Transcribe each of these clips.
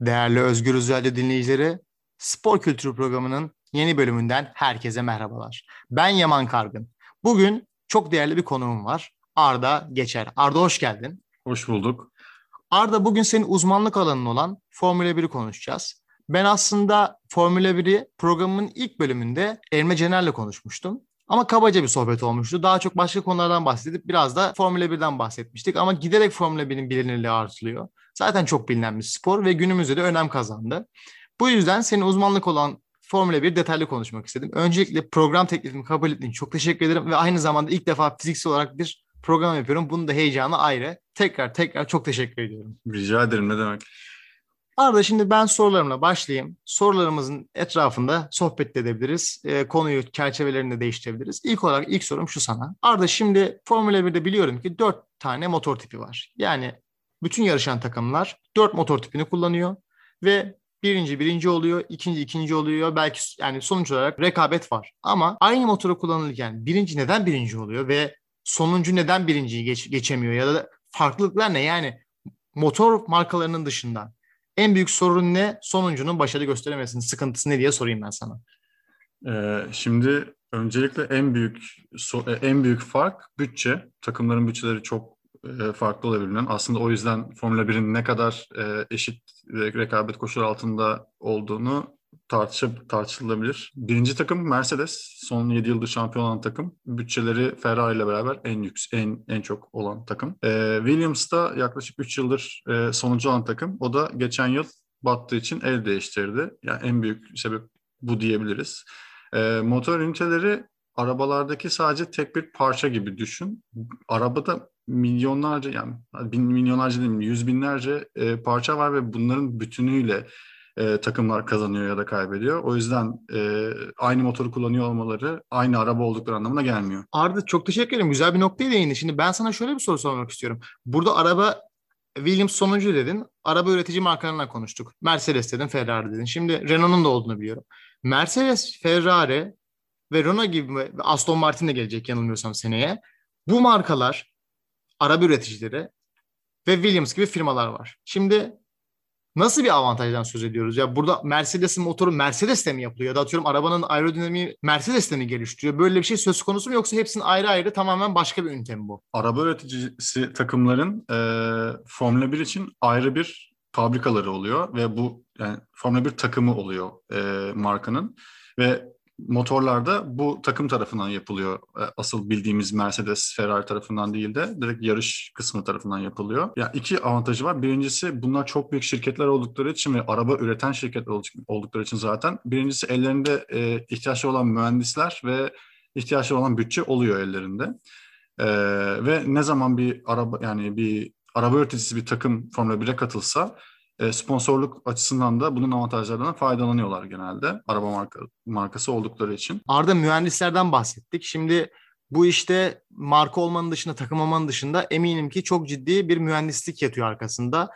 Değerli Özgür Radyo dinleyicileri, Spor Kültürü programının yeni bölümünden herkese merhabalar. Ben Yaman Kargın. Bugün çok değerli bir konuğum var. Arda Geçer. Arda hoş geldin. Hoş bulduk. Arda bugün senin uzmanlık alanın olan Formula 1'i konuşacağız. Ben aslında Formula 1'i programın ilk bölümünde Elme Cener'le konuşmuştum. Ama kabaca bir sohbet olmuştu. Daha çok başka konulardan bahsedip biraz da Formula 1'den bahsetmiştik. Ama giderek Formula 1'in bilinirliği artılıyor zaten çok bilinen bir spor ve günümüzde de önem kazandı. Bu yüzden senin uzmanlık olan Formula 1 detaylı konuşmak istedim. Öncelikle program teklifimi kabul ettiğin çok teşekkür ederim ve aynı zamanda ilk defa fiziksel olarak bir program yapıyorum. Bunun da heyecanı ayrı. Tekrar tekrar çok teşekkür ediyorum. Rica ederim ne demek. Arda şimdi ben sorularımla başlayayım. Sorularımızın etrafında sohbet edebiliriz. E, konuyu çerçevelerini değiştirebiliriz. İlk olarak ilk sorum şu sana. Arda şimdi Formula 1'de biliyorum ki 4 tane motor tipi var. Yani bütün yarışan takımlar dört motor tipini kullanıyor ve birinci birinci oluyor, ikinci ikinci oluyor. Belki yani sonuç olarak rekabet var. Ama aynı motoru kullanılırken birinci neden birinci oluyor ve sonuncu neden birinciyi geç, geçemiyor ya da farklılıklar ne? Yani motor markalarının dışında en büyük sorun ne? Sonuncunun başarı gösterememesinin sıkıntısı ne diye sorayım ben sana. Ee, şimdi öncelikle en büyük e, en büyük fark bütçe. Takımların bütçeleri çok e, farklı olabilen aslında o yüzden Formula 1'in ne kadar e, eşit ve rekabet koşulları altında olduğunu tartışıp tartışılabilir. Birinci takım Mercedes. Son 7 yıldır şampiyon olan takım. Bütçeleri Ferrari ile beraber en yüks, en en çok olan takım. E, Williams da yaklaşık 3 yıldır e, sonuncu olan takım. O da geçen yıl battığı için el değiştirdi. Yani en büyük sebep bu diyebiliriz. E, motor üniteleri arabalardaki sadece tek bir parça gibi düşün. Arabada milyonlarca yani bin, milyonlarca değil mi yüz binlerce e, parça var ve bunların bütünüyle e, takımlar kazanıyor ya da kaybediyor. O yüzden e, aynı motoru kullanıyor olmaları aynı araba oldukları anlamına gelmiyor. Arda çok teşekkür ederim. Güzel bir noktaya değindin. Şimdi ben sana şöyle bir soru sormak istiyorum. Burada araba Williams sonuncu dedin. Araba üretici markalarından konuştuk. Mercedes dedin, Ferrari dedin. Şimdi Renault'un da olduğunu biliyorum. Mercedes, Ferrari ve Renault gibi Aston Martin de gelecek yanılmıyorsam seneye. Bu markalar araba üreticileri ve Williams gibi firmalar var. Şimdi nasıl bir avantajdan söz ediyoruz? Ya burada Mercedes'in motoru Mercedes'te mi yapılıyor? Ya da atıyorum arabanın aerodinamiği Mercedes'te mi geliştiriyor? Böyle bir şey söz konusu mu yoksa hepsinin ayrı ayrı tamamen başka bir ünite mi bu? Araba üreticisi takımların e, Formula 1 için ayrı bir fabrikaları oluyor ve bu yani Formula 1 takımı oluyor e, markanın ve motorlarda bu takım tarafından yapılıyor. E, asıl bildiğimiz Mercedes, Ferrari tarafından değil de direkt yarış kısmı tarafından yapılıyor. Ya yani iki avantajı var. Birincisi bunlar çok büyük şirketler oldukları için ve araba üreten şirketler oldukları için zaten. Birincisi ellerinde e, ihtiyaçları olan mühendisler ve ihtiyaçları olan bütçe oluyor ellerinde. E, ve ne zaman bir araba yani bir araba üreticisi bir takım Formula 1'e katılsa e, sponsorluk açısından da bunun avantajlarından faydalanıyorlar genelde araba marka, markası oldukları için. Arda mühendislerden bahsettik. Şimdi bu işte marka olmanın dışında, takım olmanın dışında eminim ki çok ciddi bir mühendislik yatıyor arkasında.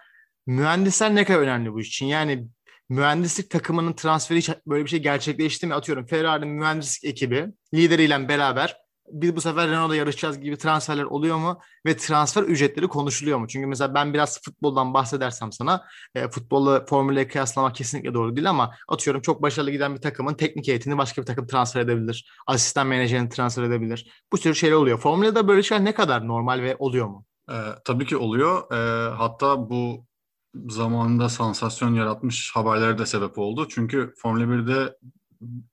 Mühendisler ne kadar önemli bu için? Yani mühendislik takımının transferi böyle bir şey gerçekleşti mi? Atıyorum Ferrari mühendislik ekibi lideriyle beraber biz bu sefer Renault'da yarışacağız gibi transferler oluyor mu ve transfer ücretleri konuşuluyor mu? Çünkü mesela ben biraz futboldan bahsedersem sana e, futbolu formüle kıyaslamak kesinlikle doğru değil ama atıyorum çok başarılı giden bir takımın teknik heyetini başka bir takım transfer edebilir. Asistan menajerini transfer edebilir. Bu tür şeyler oluyor. Formülde böyle şeyler ne kadar normal ve oluyor mu? E, tabii ki oluyor. E, hatta bu zamanında sansasyon yaratmış haberlere de sebep oldu. Çünkü Formula 1'de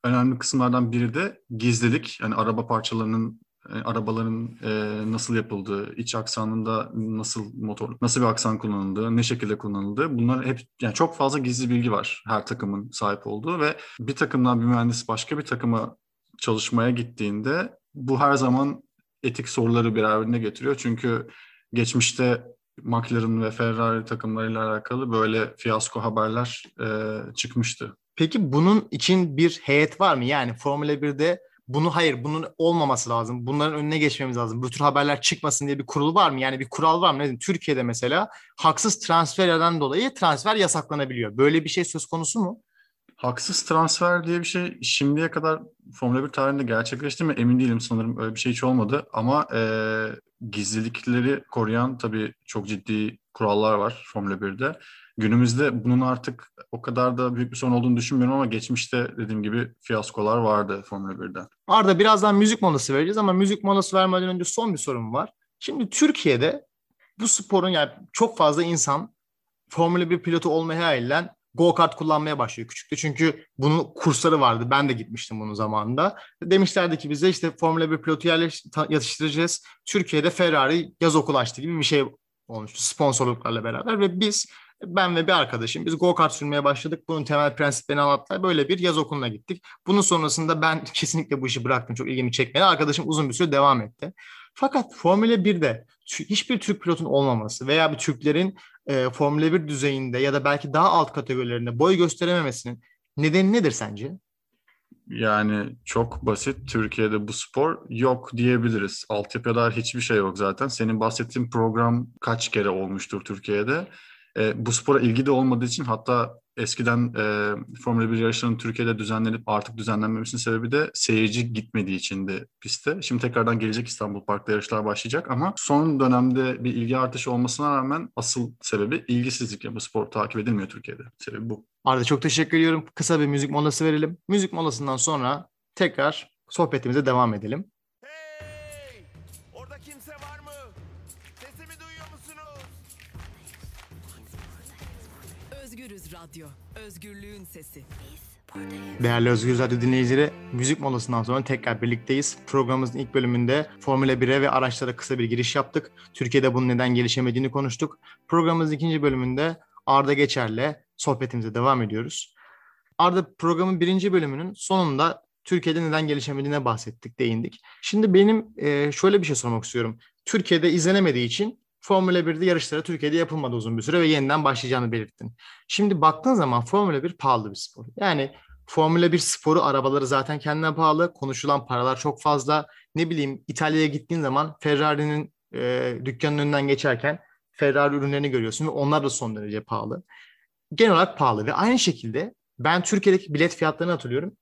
önemli kısımlardan biri de gizlilik. Yani araba parçalarının e, arabaların e, nasıl yapıldığı, iç aksanında nasıl motor, nasıl bir aksan kullanıldığı, ne şekilde kullanıldığı bunlar hep yani çok fazla gizli bilgi var her takımın sahip olduğu ve bir takımdan bir mühendis başka bir takıma çalışmaya gittiğinde bu her zaman etik soruları beraberine getiriyor. Çünkü geçmişte McLaren ve Ferrari takımlarıyla alakalı böyle fiyasko haberler e, çıkmıştı. Peki bunun için bir heyet var mı? Yani Formula 1'de bunu hayır bunun olmaması lazım. Bunların önüne geçmemiz lazım. Bu tür haberler çıkmasın diye bir kurul var mı? Yani bir kural var mı? Nedir? Türkiye'de mesela haksız transfer eden dolayı transfer yasaklanabiliyor. Böyle bir şey söz konusu mu? Haksız transfer diye bir şey şimdiye kadar Formula 1 tarihinde gerçekleşti mi emin değilim sanırım öyle bir şey hiç olmadı. Ama e, gizlilikleri koruyan tabii çok ciddi kurallar var Formula 1'de günümüzde bunun artık o kadar da büyük bir sorun olduğunu düşünmüyorum ama geçmişte dediğim gibi fiyaskolar vardı Formula 1'den. Arda birazdan müzik molası vereceğiz ama müzik molası vermeden önce son bir sorum var. Şimdi Türkiye'de bu sporun yani çok fazla insan Formula 1 pilotu olmaya eğilen go-kart kullanmaya başlıyor küçükte. Çünkü bunun kursları vardı. Ben de gitmiştim bunun zamanında. Demişlerdi ki bize işte Formula 1 pilotu yetiştireceğiz. Türkiye'de Ferrari yaz okulu açtı gibi bir şey olmuştu sponsorluklarla beraber ve biz ben ve bir arkadaşım biz go-kart sürmeye başladık. Bunun temel prensiplerini anlattılar. Böyle bir yaz okuluna gittik. Bunun sonrasında ben kesinlikle bu işi bıraktım. Çok ilgimi çekmedi. Arkadaşım uzun bir süre devam etti. Fakat Formula 1'de hiçbir Türk pilotun olmaması veya bir Türklerin e, Formula 1 düzeyinde ya da belki daha alt kategorilerinde boy gösterememesinin nedeni nedir sence? Yani çok basit. Türkiye'de bu spor yok diyebiliriz. Altyapıda hiçbir şey yok zaten. Senin bahsettiğin program kaç kere olmuştur Türkiye'de? e, bu spora ilgi de olmadığı için hatta eskiden e, Formula 1 yarışlarının Türkiye'de düzenlenip artık düzenlenmemesinin sebebi de seyirci gitmediği içindi piste. Şimdi tekrardan gelecek İstanbul Park'ta yarışlar başlayacak ama son dönemde bir ilgi artışı olmasına rağmen asıl sebebi ilgisizlik. Yani bu spor takip edilmiyor Türkiye'de. Sebebi bu. Arda çok teşekkür ediyorum. Kısa bir müzik molası verelim. Müzik molasından sonra tekrar sohbetimize devam edelim. Gönlün Sesi. Değerli Özgür Radyo dinleyicileri, müzik molasından sonra tekrar birlikteyiz. Programımızın ilk bölümünde Formula 1'e ve araçlara kısa bir giriş yaptık. Türkiye'de bunun neden gelişemediğini konuştuk. Programımızın ikinci bölümünde Arda Geçer'le sohbetimize devam ediyoruz. Arda programın birinci bölümünün sonunda Türkiye'de neden gelişemediğine bahsettik, değindik. Şimdi benim e, şöyle bir şey sormak istiyorum. Türkiye'de izlenemediği için Formula 1'de yarışlara Türkiye'de yapılmadı uzun bir süre ve yeniden başlayacağını belirttin. Şimdi baktığın zaman Formula 1 pahalı bir spor. Yani Formula 1 sporu arabaları zaten kendine pahalı. Konuşulan paralar çok fazla. Ne bileyim İtalya'ya gittiğin zaman Ferrari'nin e, dükkanın önünden geçerken Ferrari ürünlerini görüyorsun ve onlar da son derece pahalı. Genel olarak pahalı ve aynı şekilde ben Türkiye'deki bilet fiyatlarını hatırlıyorum.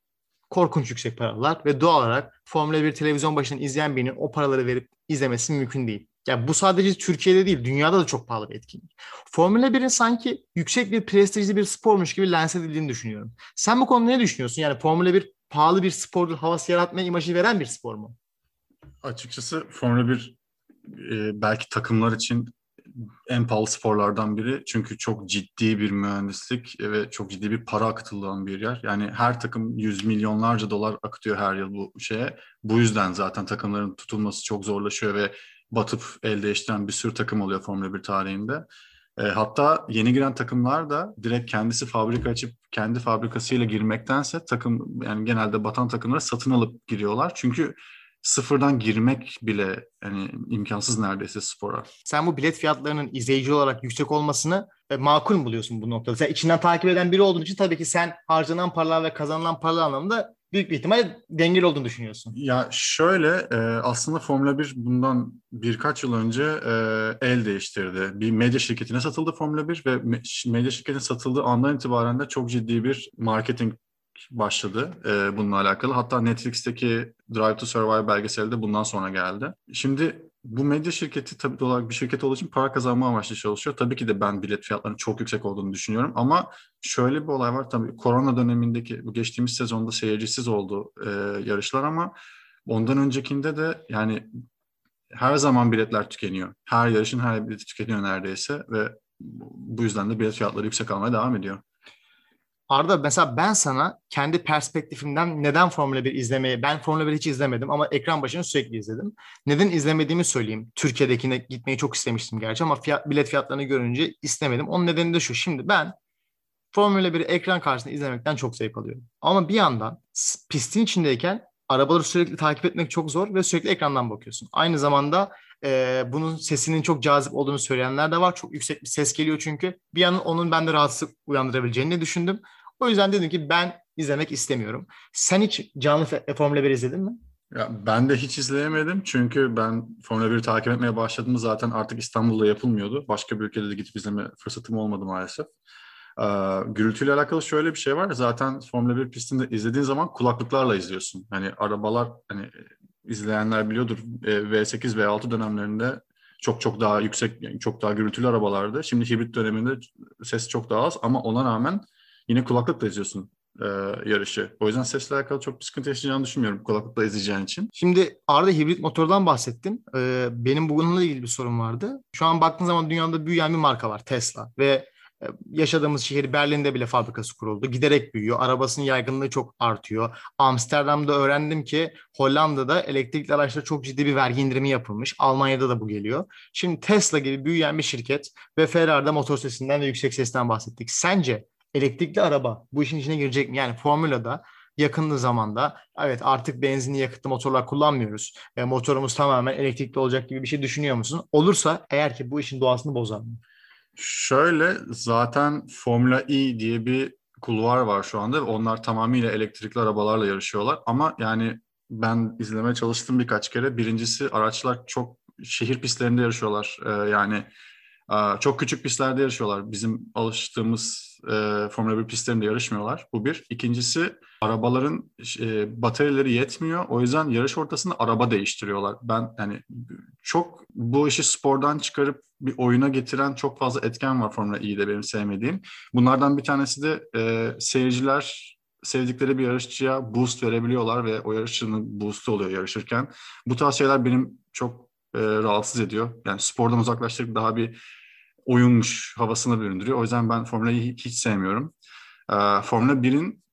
Korkunç yüksek paralar ve doğal olarak Formula 1 televizyon başında izleyen birinin o paraları verip izlemesi mümkün değil yani bu sadece Türkiye'de değil, dünyada da çok pahalı bir etkinlik. Formula 1'in sanki yüksek bir prestijli bir spormuş gibi lanse edildiğini düşünüyorum. Sen bu konuda ne düşünüyorsun? Yani Formula 1 pahalı bir spordur, havası yaratma imajı veren bir spor mu? Açıkçası Formula 1 e, belki takımlar için en pahalı sporlardan biri. Çünkü çok ciddi bir mühendislik ve çok ciddi bir para akıtılan bir yer. Yani her takım yüz milyonlarca dolar akıtıyor her yıl bu şeye. Bu yüzden zaten takımların tutulması çok zorlaşıyor ve batıp el değiştiren bir sürü takım oluyor Formula 1 tarihinde. E, hatta yeni giren takımlar da direkt kendisi fabrika açıp kendi fabrikasıyla girmektense takım yani genelde batan takımları satın alıp giriyorlar. Çünkü sıfırdan girmek bile yani imkansız neredeyse spora. Sen bu bilet fiyatlarının izleyici olarak yüksek olmasını e, makul buluyorsun bu noktada. Sen içinden takip eden biri olduğun için tabii ki sen harcanan paralar ve kazanılan paralar anlamında büyük bir ihtimal dengeli olduğunu düşünüyorsun. Ya şöyle e, aslında Formula 1 bundan birkaç yıl önce e, el değiştirdi. Bir medya şirketine satıldı Formula 1 ve medya şirketine satıldığı andan itibaren de çok ciddi bir marketing başladı e, bununla alakalı. Hatta Netflix'teki Drive to Survive belgeseli de bundan sonra geldi. Şimdi bu medya şirketi tabii olarak bir şirket olduğu için para kazanma amaçlı çalışıyor. Tabii ki de ben bilet fiyatlarının çok yüksek olduğunu düşünüyorum ama şöyle bir olay var tabii korona dönemindeki bu geçtiğimiz sezonda seyircisiz oldu e, yarışlar ama ondan öncekinde de yani her zaman biletler tükeniyor. Her yarışın her bileti tükeniyor neredeyse ve bu yüzden de bilet fiyatları yüksek almaya devam ediyor. Arda mesela ben sana kendi perspektifimden neden Formula 1 izlemeyi, ben Formula 1 hiç izlemedim ama ekran başını sürekli izledim. Neden izlemediğimi söyleyeyim. Türkiye'dekine gitmeyi çok istemiştim gerçi ama fiyat, bilet fiyatlarını görünce istemedim. Onun nedeni de şu. Şimdi ben Formula 1'i ekran karşısında izlemekten çok zevk alıyorum. Ama bir yandan pistin içindeyken arabaları sürekli takip etmek çok zor ve sürekli ekrandan bakıyorsun. Aynı zamanda e, bunun sesinin çok cazip olduğunu söyleyenler de var. Çok yüksek bir ses geliyor çünkü. Bir yandan onun bende rahatsız uyandırabileceğini düşündüm. O yüzden dedim ki ben izlemek istemiyorum. Sen hiç canlı e, Formula 1 izledin mi? Ya ben de hiç izleyemedim çünkü ben Formula 1'i takip etmeye başladığımda zaten artık İstanbul'da yapılmıyordu. Başka bir ülkede de gidip izleme fırsatım olmadı maalesef. Ee, gürültüyle alakalı şöyle bir şey var. Zaten Formula 1 pistinde izlediğin zaman kulaklıklarla izliyorsun. Hani arabalar hani izleyenler biliyordur V8 e, V6 dönemlerinde çok çok daha yüksek yani çok daha gürültülü arabalardı. Şimdi hibrit döneminde ses çok daha az ama ona rağmen yine kulaklıkla izliyorsun e, yarışı. O yüzden sesle alakalı çok bir sıkıntı yaşayacağını düşünmüyorum kulaklıkla izleyeceğin için. Şimdi Arda hibrit motordan bahsettin. Ee, benim bununla ilgili bir sorun vardı. Şu an baktığın zaman dünyada büyüyen bir marka var Tesla ve yaşadığımız şehir Berlin'de bile fabrikası kuruldu. Giderek büyüyor. Arabasının yaygınlığı çok artıyor. Amsterdam'da öğrendim ki Hollanda'da elektrikli araçlara çok ciddi bir vergi indirimi yapılmış. Almanya'da da bu geliyor. Şimdi Tesla gibi büyüyen bir şirket ve Ferrari'de motor sesinden ve yüksek sesten bahsettik. Sence elektrikli araba bu işin içine girecek mi? Yani formülada yakın zamanda evet artık benzinli yakıtlı motorlar kullanmıyoruz. E, motorumuz tamamen elektrikli olacak gibi bir şey düşünüyor musun? Olursa eğer ki bu işin doğasını bozar mı? Şöyle zaten Formula E diye bir kulvar var şu anda. Onlar tamamıyla elektrikli arabalarla yarışıyorlar. Ama yani ben izlemeye çalıştım birkaç kere. Birincisi araçlar çok şehir pistlerinde yarışıyorlar. Ee, yani e, çok küçük pistlerde yarışıyorlar. Bizim alıştığımız e, Formula 1 pistlerinde yarışmıyorlar. Bu bir. İkincisi arabaların e, bataryaları yetmiyor. O yüzden yarış ortasında araba değiştiriyorlar. Ben yani çok bu işi spordan çıkarıp bir oyuna getiren çok fazla etken var Formula E'de benim sevmediğim. Bunlardan bir tanesi de e, seyirciler sevdikleri bir yarışçıya boost verebiliyorlar ve o yarışçının boost'u oluyor yarışırken. Bu tarz şeyler benim çok e, rahatsız ediyor. Yani spordan uzaklaştırıp daha bir oyunmuş havasına büründürüyor. O yüzden ben Formula Formula'yı hiç sevmiyorum. E, Formula 1'in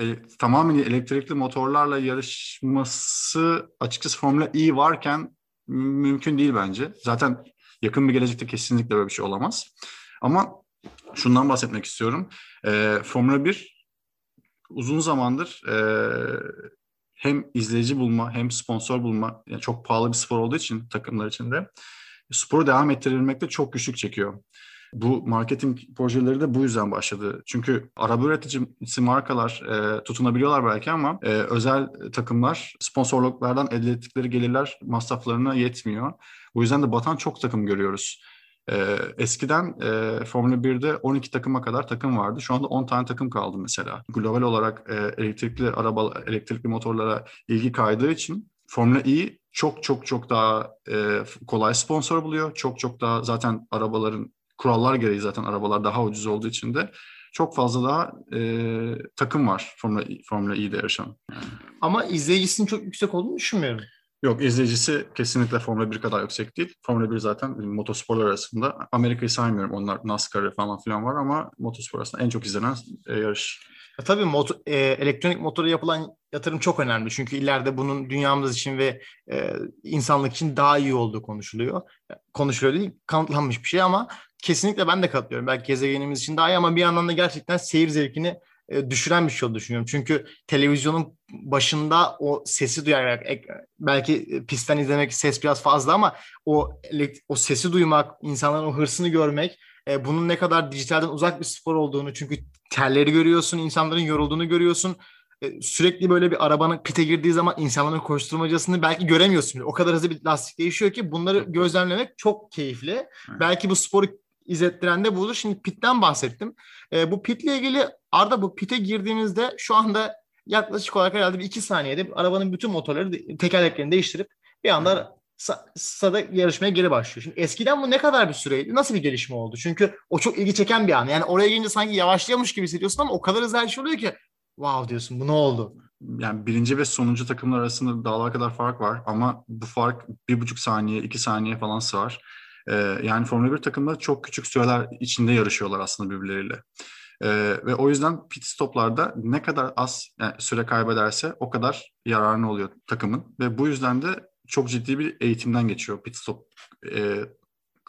e, tamamen elektrikli motorlarla yarışması açıkçası Formula E varken mümkün değil bence. Zaten Yakın bir gelecekte kesinlikle böyle bir şey olamaz. Ama şundan bahsetmek istiyorum. E, Formula 1 uzun zamandır e, hem izleyici bulma hem sponsor bulma yani çok pahalı bir spor olduğu için takımlar için de sporu devam ettirilmekte çok güçlük çekiyor. Bu marketing projeleri de bu yüzden başladı. Çünkü araba üreticisi markalar e, tutunabiliyorlar belki ama e, özel takımlar sponsorluklardan elde ettikleri gelirler masraflarına yetmiyor. O yüzden de batan çok takım görüyoruz. Ee, eskiden e, Formula 1'de 12 takıma kadar takım vardı. Şu anda 10 tane takım kaldı mesela. Global olarak e, elektrikli araba, elektrikli motorlara ilgi kaydığı için Formula E çok çok çok daha e, kolay sponsor buluyor. Çok çok daha zaten arabaların kurallar gereği zaten arabalar daha ucuz olduğu için de çok fazla daha e, takım var Formula, Formula E'de yarışan. Ama izleyicisinin çok yüksek olduğunu düşünmüyorum. Yok izleyicisi kesinlikle Formula 1 kadar yüksek değil. Formula 1 zaten motosporlar arasında. Amerika'yı saymıyorum onlar NASCAR falan filan var ama motospor arasında en çok izlenen e, yarış. Ya tabii moto, e, elektronik motora yapılan yatırım çok önemli. Çünkü ileride bunun dünyamız için ve e, insanlık için daha iyi olduğu konuşuluyor. Konuşuluyor değil, kanıtlanmış bir şey ama kesinlikle ben de katılıyorum. Belki gezegenimiz için daha iyi ama bir yandan da gerçekten seyir zevkini e, düşüren bir şey olduğunu düşünüyorum. Çünkü televizyonun başında o sesi duyarak belki e, pistten izlemek ses biraz fazla ama o o sesi duymak, insanların o hırsını görmek e, bunun ne kadar dijitalden uzak bir spor olduğunu çünkü terleri görüyorsun, insanların yorulduğunu görüyorsun. sürekli böyle bir arabanın pite girdiği zaman insanların koşturmacasını belki göremiyorsun. O kadar hızlı bir lastik değişiyor ki bunları gözlemlemek çok keyifli. Belki bu sporu izlettiren de buydu. Şimdi pitten bahsettim. E, bu pitle ilgili Arda bu pite girdiğinizde şu anda yaklaşık olarak herhalde bir iki saniyede arabanın bütün motorları tekerleklerini değiştirip bir anda sada yarışmaya geri başlıyor. Şimdi eskiden bu ne kadar bir süreydi? Nasıl bir gelişme oldu? Çünkü o çok ilgi çeken bir an. Yani oraya gelince sanki yavaşlıyormuş gibi hissediyorsun ama o kadar hızlı her şey oluyor ki wow diyorsun bu ne oldu? Yani birinci ve sonuncu takımlar arasında dağlar kadar fark var ama bu fark bir buçuk saniye, iki saniye falan sığar. E, yani Formula 1 takımları çok küçük süreler içinde yarışıyorlar aslında birbirleriyle. E, ve o yüzden pit stoplarda ne kadar az yani süre kaybederse o kadar yararlı oluyor takımın. Ve bu yüzden de çok ciddi bir eğitimden geçiyor pit stop e,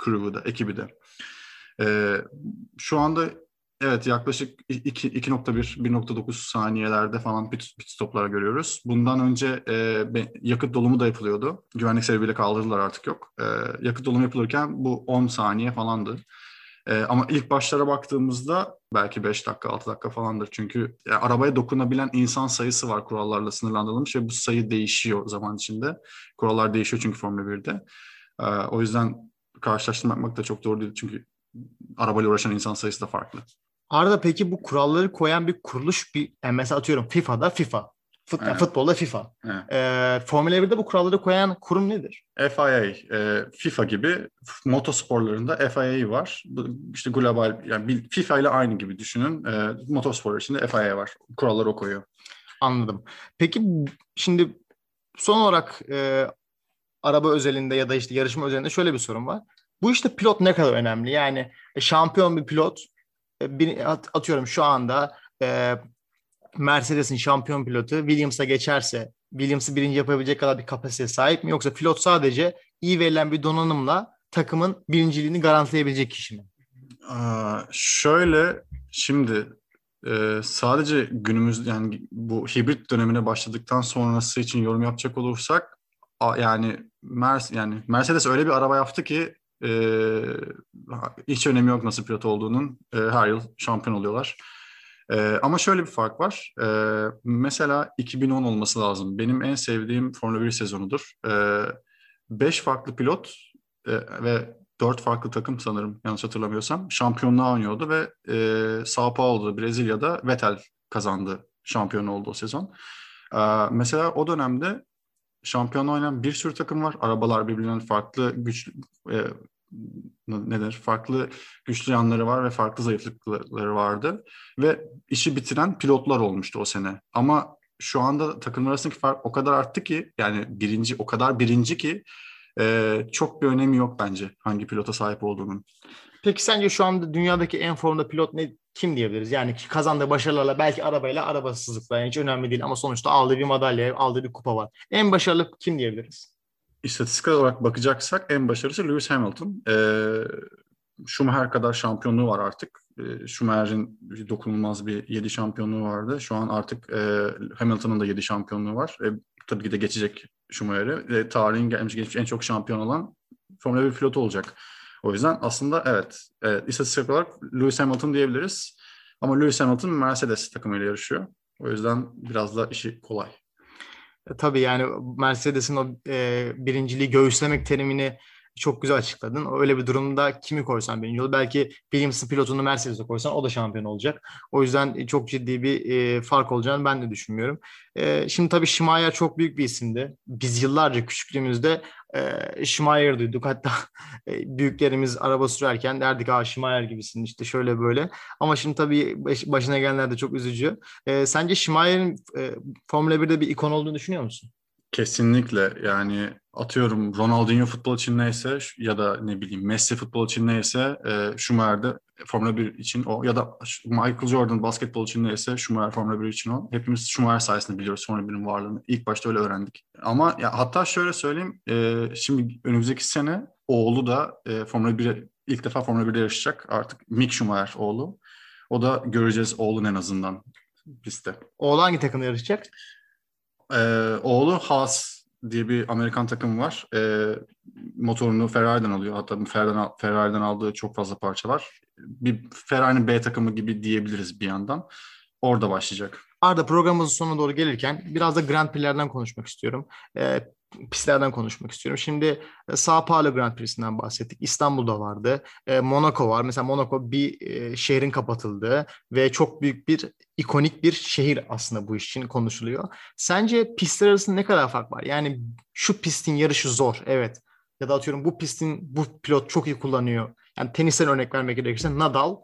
crew'u da, ekibi de. E, şu anda Evet yaklaşık 2.1-1.9 saniyelerde falan pit, pit stopları görüyoruz. Bundan önce e, yakıt dolumu da yapılıyordu. Güvenlik sebebiyle kaldırdılar artık yok. E, yakıt dolumu yapılırken bu 10 saniye falandı. E, ama ilk başlara baktığımızda belki 5 dakika 6 dakika falandır. Çünkü e, arabaya dokunabilen insan sayısı var kurallarla sınırlandırılmış ve bu sayı değişiyor zaman içinde. Kurallar değişiyor çünkü Formula 1'de. E, o yüzden karşılaştırmak da çok doğru değil. Çünkü arabayla uğraşan insan sayısı da farklı. Arda peki bu kuralları koyan bir kuruluş bir yani mesela atıyorum FIFA'da FIFA. Fut, evet. Futbolda FIFA. Evet. E, Formula 1'de bu kuralları koyan kurum nedir? FIA, e, FIFA gibi motosporlarında FIA var. İşte global, yani FIFA ile aynı gibi düşünün. E, motosporlar içinde FIA var. Kuralları o koyuyor. Anladım. Peki şimdi son olarak e, araba özelinde ya da işte yarışma özelinde şöyle bir sorun var. Bu işte pilot ne kadar önemli? Yani e, şampiyon bir pilot e, bir, atıyorum şu anda e, Mercedes'in şampiyon pilotu Williams'a geçerse Williams'ı birinci yapabilecek kadar bir kapasiteye sahip mi? Yoksa pilot sadece iyi verilen bir donanımla takımın birinciliğini garantileyebilecek kişi mi? Aa, şöyle şimdi e, sadece günümüz yani bu hibrit dönemine başladıktan sonrası için yorum yapacak olursak a, yani Mercedes yani Mercedes öyle bir araba yaptı ki ee, hiç önemi yok nasıl pilot olduğunun. Ee, her yıl şampiyon oluyorlar. Ee, ama şöyle bir fark var. Ee, mesela 2010 olması lazım. Benim en sevdiğim Formula 1 sezonudur. 5 ee, farklı pilot e, ve 4 farklı takım sanırım yanlış hatırlamıyorsam şampiyonluğa oynuyordu ve e, Sao Paulo Brezilya'da Vettel kazandı şampiyon oldu o sezon. Ee, mesela o dönemde şampiyon oynayan bir sürü takım var. Arabalar birbirinden farklı güç e, nedir? Farklı güçlü yanları var ve farklı zayıflıkları vardı. Ve işi bitiren pilotlar olmuştu o sene. Ama şu anda takım arasındaki fark o kadar arttı ki yani birinci o kadar birinci ki e, çok bir önemi yok bence hangi pilota sahip olduğunun. Peki sence şu anda dünyadaki en formda pilot ne kim diyebiliriz? Yani kazandığı başarılarla belki arabayla arabasızlıkla yani hiç önemli değil ama sonuçta aldığı bir madalya, aldığı bir kupa var. En başarılı kim diyebiliriz? İstatistik olarak bakacaksak en başarılısı Lewis Hamilton. Ee, Schumacher kadar şampiyonluğu var artık. Ee, Schumacher'in dokunulmaz bir 7 şampiyonluğu vardı. Şu an artık e, Hamilton'ın da 7 şampiyonluğu var. E, tabii ki de geçecek Schumacher'e. E, tarihin gelmiş geçmiş en çok şampiyon olan Formula 1 pilotu olacak. O yüzden aslında evet, evet istatistik olarak Lewis Hamilton diyebiliriz. Ama Lewis Hamilton Mercedes takımıyla yarışıyor. O yüzden biraz da işi kolay. E, tabii yani Mercedes'in o e, birinciliği göğüslemek terimini çok güzel açıkladın. Öyle bir durumda kimi koysan birinci olur. Belki Williams'ın pilotunu Mercedes'e koysan o da şampiyon olacak. O yüzden e, çok ciddi bir e, fark olacağını ben de düşünmüyorum. E, şimdi tabii Schumacher çok büyük bir isimdi. Biz yıllarca küçüklüğümüzde e, Şimayer duyduk. Hatta e, büyüklerimiz araba sürerken derdik ah Schumacher gibisin işte şöyle böyle. Ama şimdi tabii baş, başına gelenler de çok üzücü. E, sence Şimayer'in e, Formula 1'de bir ikon olduğunu düşünüyor musun? Kesinlikle yani atıyorum Ronaldinho futbol için neyse ya da ne bileyim Messi futbol için neyse e, Schumacher'de Formula 1 için o ya da Michael Jordan basketbol için neyse Schumacher Formula 1 için o. Hepimiz Schumacher sayesinde biliyoruz Formula 1'in varlığını. İlk başta öyle öğrendik. Ama ya hatta şöyle söyleyeyim e, şimdi önümüzdeki sene oğlu da e, Formula 1'e ilk defa Formula 1'de yarışacak artık Mick Schumacher oğlu. O da göreceğiz oğlun en azından pistte. Oğlan hangi takımda yarışacak? e, oğlu Haas diye bir Amerikan takımı var. E, motorunu Ferrari'den alıyor. Hatta Ferrari'den, Ferrari'den aldığı çok fazla parça var. Bir Ferrari'nin B takımı gibi diyebiliriz bir yandan. Orada başlayacak. Arda programımızın sonuna doğru gelirken biraz da Grand Prix'lerden konuşmak istiyorum. E, pistlerden konuşmak istiyorum. Şimdi e, Sao Paulo Grand Prix'sinden bahsettik. İstanbul'da vardı. E, Monaco var. Mesela Monaco bir e, şehrin kapatıldığı ve çok büyük bir ikonik bir şehir aslında bu iş için konuşuluyor. Sence pistler arasında ne kadar fark var? Yani şu pistin yarışı zor. Evet. Ya da atıyorum bu pistin bu pilot çok iyi kullanıyor. Yani tenisten örnek vermek gerekirse Nadal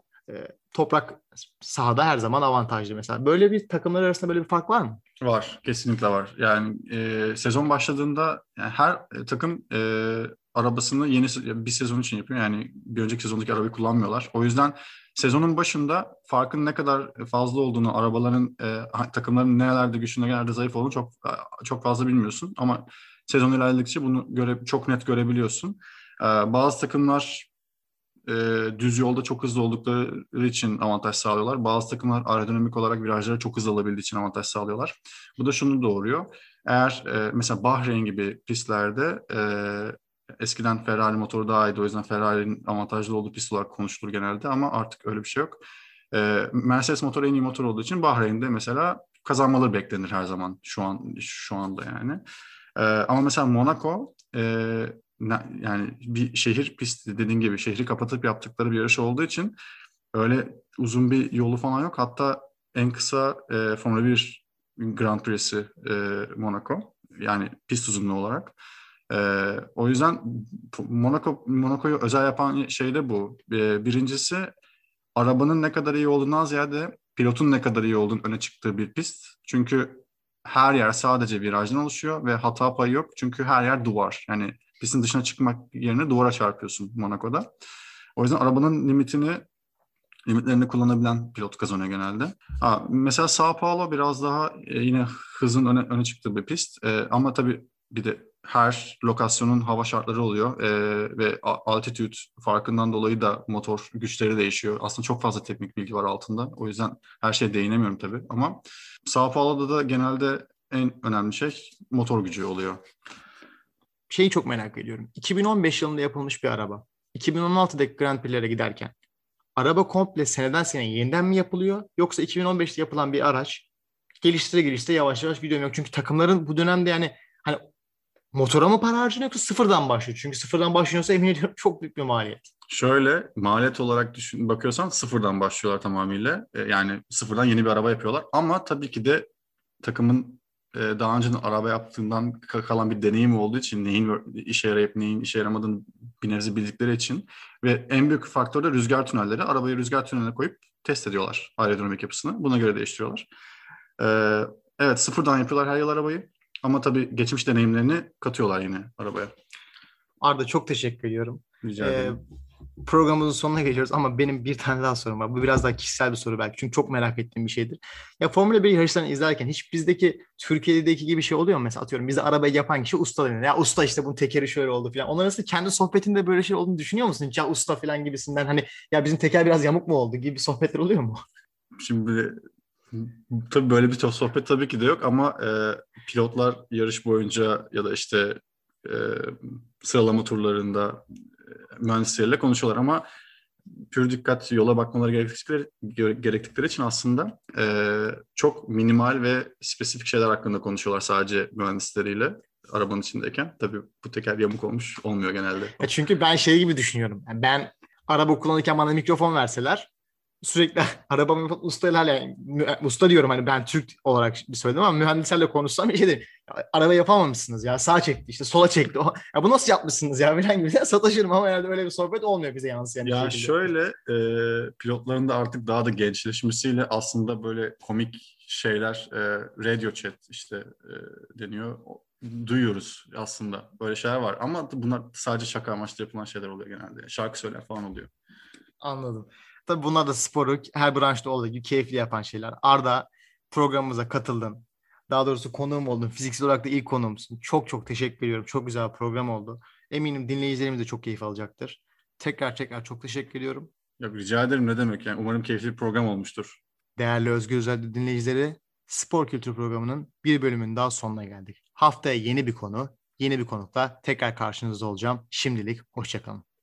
toprak sahada her zaman avantajlı mesela. Böyle bir takımlar arasında böyle bir fark var mı? Var, kesinlikle var. Yani e, sezon başladığında yani her e, takım e, arabasını yeni bir sezon için yapıyor. Yani bir önceki sezondaki arabayı kullanmıyorlar. O yüzden sezonun başında farkın ne kadar fazla olduğunu, arabaların e, takımların nelerde güçlü, nelerde zayıf olduğunu çok e, çok fazla bilmiyorsun. Ama sezon ilerledikçe bunu göre, çok net görebiliyorsun. E, bazı takımlar e, düz yolda çok hızlı oldukları için avantaj sağlıyorlar. Bazı takımlar aerodinamik olarak virajlara çok hızlı alabildiği için avantaj sağlıyorlar. Bu da şunu doğuruyor. Eğer e, mesela Bahreyn gibi pistlerde e, eskiden Ferrari motoru daha iyiydi. O yüzden Ferrari'nin avantajlı olduğu pist olarak konuşulur genelde ama artık öyle bir şey yok. E, Mercedes motoru en iyi motor olduğu için Bahreyn'de mesela kazanmaları beklenir her zaman şu an şu anda yani. E, ama mesela Monaco e, yani bir şehir pisti dediğin gibi şehri kapatıp yaptıkları bir yarış olduğu için öyle uzun bir yolu falan yok. Hatta en kısa e, Formula 1 Grand Prix'si e, Monaco. Yani pist uzunluğu olarak. E, o yüzden Monaco Monaco'yu özel yapan şey de bu. E, birincisi arabanın ne kadar iyi olduğundan ziyade pilotun ne kadar iyi olduğunu öne çıktığı bir pist. Çünkü her yer sadece virajdan oluşuyor ve hata payı yok. Çünkü her yer duvar. Yani pistin dışına çıkmak yerine duvara çarpıyorsun Monaco'da. O yüzden arabanın limitini limitlerini kullanabilen pilot kazanıyor genelde. Ha, mesela Sao Paulo biraz daha e, yine hızın öne, öne çıktığı bir pist. E, ama tabii bir de her lokasyonun hava şartları oluyor e, ve altitude farkından dolayı da motor güçleri değişiyor. Aslında çok fazla teknik bilgi var altında. O yüzden her şeye değinemiyorum tabii ama Sao Paulo'da da genelde en önemli şey motor gücü oluyor şeyi çok merak ediyorum. 2015 yılında yapılmış bir araba. 2016'daki Grand Prix'lere giderken araba komple seneden seneye yeniden mi yapılıyor? Yoksa 2015'te yapılan bir araç geliştire geliştire yavaş yavaş gidiyor yok. Çünkü takımların bu dönemde yani hani motora mı para harcanıyor yoksa sıfırdan başlıyor? Çünkü sıfırdan başlıyorsa emin ediyorum çok büyük bir maliyet. Şöyle maliyet olarak düşün bakıyorsan sıfırdan başlıyorlar tamamıyla. E, yani sıfırdan yeni bir araba yapıyorlar. Ama tabii ki de takımın ee, daha önce araba yaptığından kalan bir deneyim olduğu için neyin işe yarayıp neyin işe yaramadığını bir nebze bildikleri için ve en büyük faktör de rüzgar tünelleri. Arabayı rüzgar tüneline koyup test ediyorlar aerodinamik yapısını. Buna göre değiştiriyorlar. Ee, evet sıfırdan yapıyorlar her yıl arabayı ama tabii geçmiş deneyimlerini katıyorlar yine arabaya. Arda çok teşekkür ediyorum. Rica ee, ederim. Ee, programımızın sonuna geliyoruz ama benim bir tane daha sorum var. Bu biraz daha kişisel bir soru belki çünkü çok merak ettiğim bir şeydir. Ya Formula 1 yarışlarını izlerken hiç bizdeki Türkiye'deki gibi bir şey oluyor mu? Mesela atıyorum bizi arabayı yapan kişi usta deniyor. Ya usta işte bunun tekeri şöyle oldu falan. Onların arasında kendi sohbetinde böyle şey olduğunu düşünüyor musun? Ya usta falan gibisinden hani ya bizim teker biraz yamuk mu oldu gibi sohbetler oluyor mu? Şimdi tabii böyle bir sohbet tabii ki de yok ama e, pilotlar yarış boyunca ya da işte e, sıralama turlarında mühendisleriyle konuşuyorlar ama pür dikkat yola bakmaları gerektikleri, gerektikleri için aslında e, çok minimal ve spesifik şeyler hakkında konuşuyorlar sadece mühendisleriyle arabanın içindeyken. Tabii bu teker yamuk olmuş olmuyor genelde. Ya e, çünkü ben şey gibi düşünüyorum. Yani ben araba kullanırken bana mikrofon verseler sürekli arabamı yapan ustalarla yani, e, usta diyorum hani ben Türk olarak bir şey söyledim ama mühendislerle konuşsam bir şey derim. araba yapamamışsınız ya sağ çekti işte sola çekti. O, ya bu nasıl yapmışsınız ya bilen gibi sataşırım ama herhalde öyle bir sohbet olmuyor bize yansıyan. Ya şöyle e, pilotların da artık daha da gençleşmesiyle aslında böyle komik şeyler e, radio chat işte e, deniyor duyuyoruz aslında. Böyle şeyler var ama bunlar sadece şaka amaçlı yapılan şeyler oluyor genelde. Şarkı söyler falan oluyor. Anladım. Tabi bunlar da sporu her branşta olduğu gibi keyifli yapan şeyler. Arda programımıza katıldın. Daha doğrusu konuğum oldun. Fiziksel olarak da ilk konuğumsun. Çok çok teşekkür ediyorum. Çok güzel bir program oldu. Eminim dinleyicilerimiz de çok keyif alacaktır. Tekrar tekrar çok teşekkür ediyorum. Yok rica ederim ne demek yani. Umarım keyifli bir program olmuştur. Değerli Özgür Özel dinleyicileri Spor Kültür Programı'nın bir bölümünün daha sonuna geldik. Haftaya yeni bir konu, yeni bir konukla tekrar karşınızda olacağım. Şimdilik hoşçakalın.